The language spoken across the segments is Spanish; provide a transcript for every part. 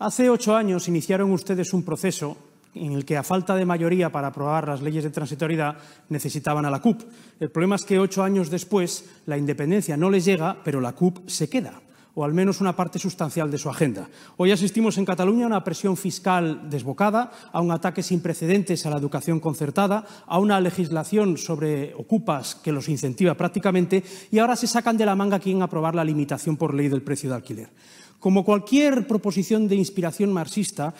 Hace ocho años iniciaron ustedes un proceso en el que, a falta de mayoría para aprobar las leyes de transitoriedad, necesitaban a la CUP. El problema es que ocho años después la independencia no les llega, pero la CUP se queda o al menos una parte sustancial de su agenda. Hoy asistimos en Cataluña a una presión fiscal desbocada, a un ataque sin precedentes a la educación concertada, a una legislación sobre ocupas que los incentiva prácticamente y ahora se sacan de la manga quien aprobar la limitación por ley del precio de alquiler. Como cualquier proposición de inspiración marxista,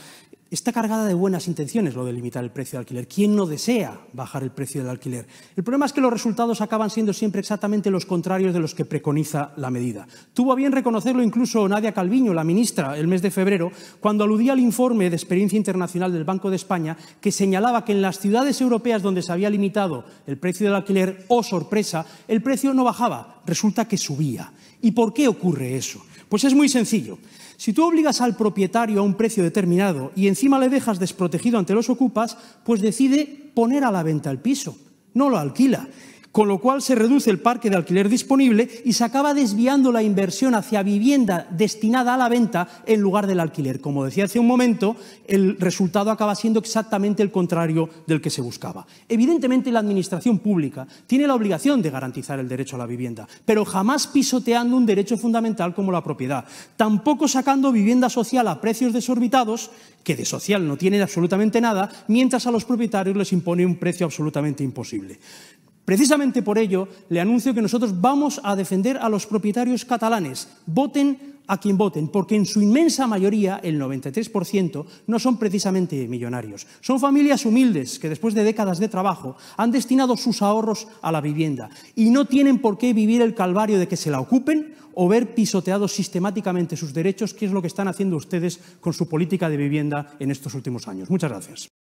está cargada de buenas intenciones lo de limitar el precio del alquiler. ¿Quién no desea bajar el precio del alquiler? El problema es que los resultados acaban siendo siempre exactamente los contrarios de los que preconiza la medida. Tuvo bien reconocerlo incluso Nadia Calviño, la ministra, el mes de febrero, cuando aludía al informe de experiencia internacional del Banco de España que señalaba que en las ciudades europeas donde se había limitado el precio del alquiler, o oh sorpresa, el precio no bajaba, resulta que subía. ¿Y por qué ocurre eso? Pues es muy sencillo. Si tú obligas al propietario a un precio determinado y encima le dejas desprotegido ante los ocupas, pues decide poner a la venta el piso, no lo alquila con lo cual se reduce el parque de alquiler disponible y se acaba desviando la inversión hacia vivienda destinada a la venta en lugar del alquiler. Como decía hace un momento, el resultado acaba siendo exactamente el contrario del que se buscaba. Evidentemente, la Administración pública tiene la obligación de garantizar el derecho a la vivienda, pero jamás pisoteando un derecho fundamental como la propiedad, tampoco sacando vivienda social a precios desorbitados, que de social no tienen absolutamente nada, mientras a los propietarios les impone un precio absolutamente imposible. Precisamente por ello, le anuncio que nosotros vamos a defender a los propietarios catalanes. Voten a quien voten, porque en su inmensa mayoría, el 93%, no son precisamente millonarios. Son familias humildes que después de décadas de trabajo han destinado sus ahorros a la vivienda y no tienen por qué vivir el calvario de que se la ocupen o ver pisoteados sistemáticamente sus derechos, que es lo que están haciendo ustedes con su política de vivienda en estos últimos años. Muchas gracias.